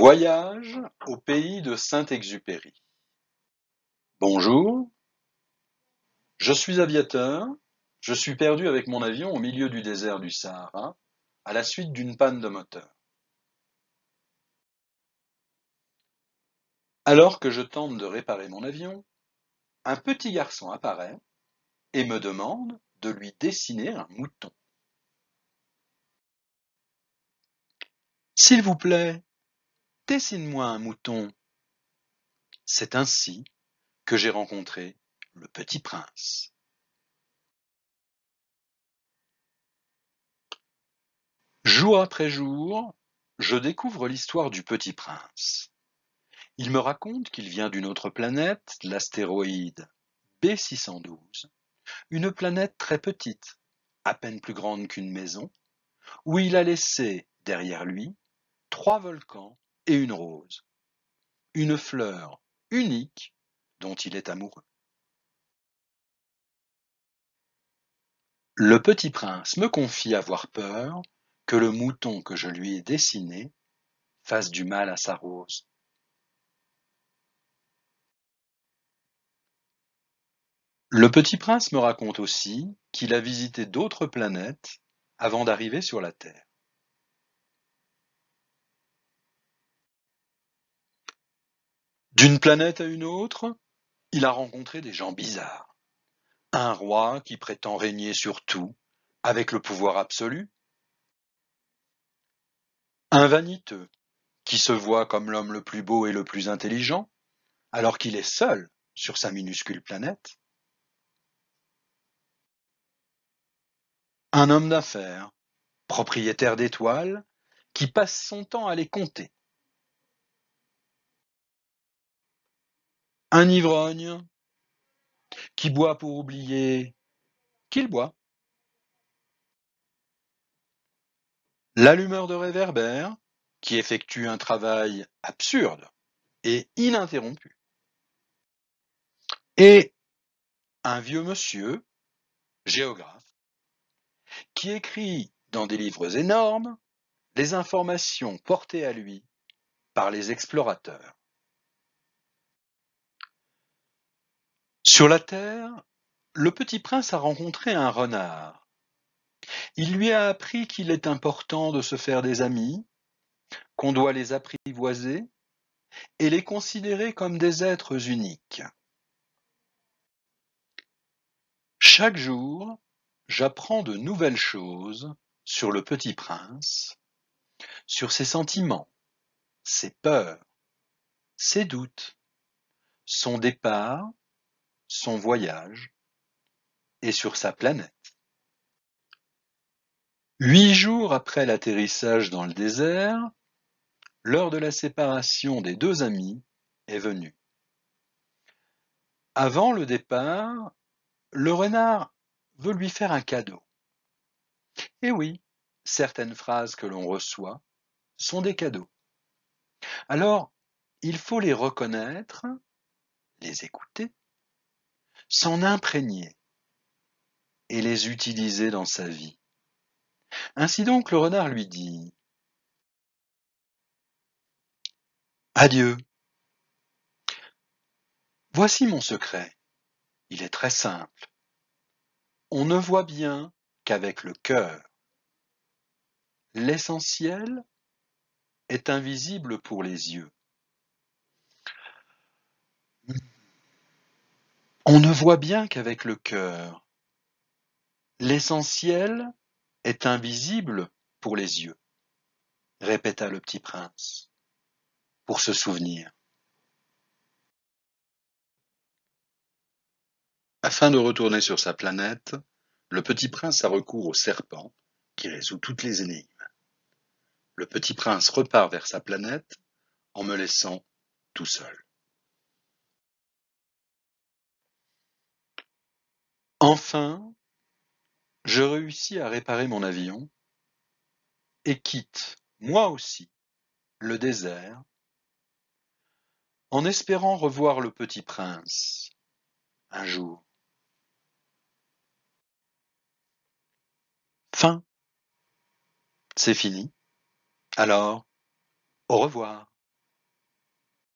Voyage au pays de Saint-Exupéry. Bonjour. Je suis aviateur. Je suis perdu avec mon avion au milieu du désert du Sahara, à la suite d'une panne de moteur. Alors que je tente de réparer mon avion, un petit garçon apparaît et me demande de lui dessiner un mouton. S'il vous plaît, Dessine-moi un mouton. C'est ainsi que j'ai rencontré le petit prince. Jour après jour, je découvre l'histoire du petit prince. Il me raconte qu'il vient d'une autre planète, l'astéroïde B612, une planète très petite, à peine plus grande qu'une maison, où il a laissé derrière lui trois volcans et une rose, une fleur unique dont il est amoureux. Le petit prince me confie avoir peur que le mouton que je lui ai dessiné fasse du mal à sa rose. Le petit prince me raconte aussi qu'il a visité d'autres planètes avant d'arriver sur la Terre. D'une planète à une autre, il a rencontré des gens bizarres. Un roi qui prétend régner sur tout, avec le pouvoir absolu. Un vaniteux qui se voit comme l'homme le plus beau et le plus intelligent, alors qu'il est seul sur sa minuscule planète. Un homme d'affaires, propriétaire d'étoiles, qui passe son temps à les compter Un ivrogne qui boit pour oublier qu'il boit. L'allumeur de réverbère qui effectue un travail absurde et ininterrompu. Et un vieux monsieur, géographe, qui écrit dans des livres énormes les informations portées à lui par les explorateurs. Sur la terre, le petit prince a rencontré un renard. Il lui a appris qu'il est important de se faire des amis, qu'on doit les apprivoiser et les considérer comme des êtres uniques. Chaque jour, j'apprends de nouvelles choses sur le petit prince, sur ses sentiments, ses peurs, ses doutes, son départ son voyage et sur sa planète. Huit jours après l'atterrissage dans le désert, l'heure de la séparation des deux amis est venue. Avant le départ, le renard veut lui faire un cadeau. Et eh oui, certaines phrases que l'on reçoit sont des cadeaux. Alors, il faut les reconnaître, les écouter s'en imprégner et les utiliser dans sa vie. Ainsi donc le renard lui dit Adieu. Voici mon secret. Il est très simple. On ne voit bien qu'avec le cœur. L'essentiel est invisible pour les yeux. On ne voit bien qu'avec le cœur. L'essentiel est invisible pour les yeux, répéta le petit prince, pour se souvenir. Afin de retourner sur sa planète, le petit prince a recours au serpent qui résout toutes les énigmes. Le petit prince repart vers sa planète en me laissant tout seul. Enfin, je réussis à réparer mon avion et quitte, moi aussi, le désert, en espérant revoir le petit prince un jour. Fin. C'est fini. Alors, au revoir.